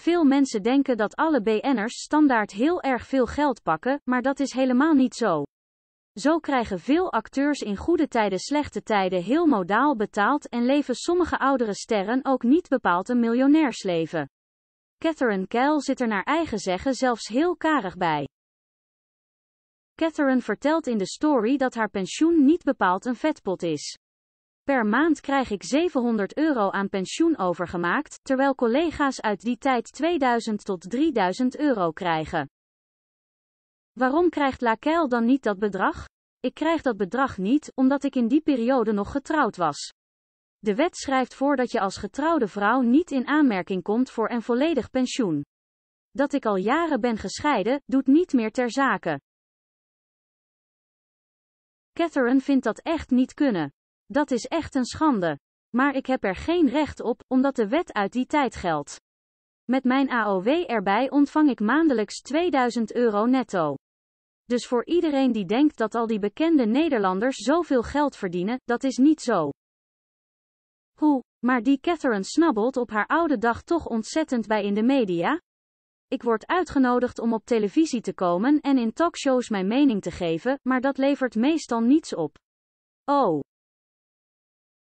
Veel mensen denken dat alle BN'ers standaard heel erg veel geld pakken, maar dat is helemaal niet zo. Zo krijgen veel acteurs in goede tijden slechte tijden heel modaal betaald en leven sommige oudere sterren ook niet bepaald een miljonairsleven. Catherine Keil zit er naar eigen zeggen zelfs heel karig bij. Catherine vertelt in de story dat haar pensioen niet bepaald een vetpot is. Per maand krijg ik 700 euro aan pensioen overgemaakt, terwijl collega's uit die tijd 2000 tot 3000 euro krijgen. Waarom krijgt Lakel dan niet dat bedrag? Ik krijg dat bedrag niet, omdat ik in die periode nog getrouwd was. De wet schrijft voor dat je als getrouwde vrouw niet in aanmerking komt voor een volledig pensioen. Dat ik al jaren ben gescheiden, doet niet meer ter zake. Catherine vindt dat echt niet kunnen. Dat is echt een schande. Maar ik heb er geen recht op, omdat de wet uit die tijd geldt. Met mijn AOW erbij ontvang ik maandelijks 2000 euro netto. Dus voor iedereen die denkt dat al die bekende Nederlanders zoveel geld verdienen, dat is niet zo. Hoe, maar die Catherine snabbelt op haar oude dag toch ontzettend bij in de media? Ik word uitgenodigd om op televisie te komen en in talkshows mijn mening te geven, maar dat levert meestal niets op. Oh.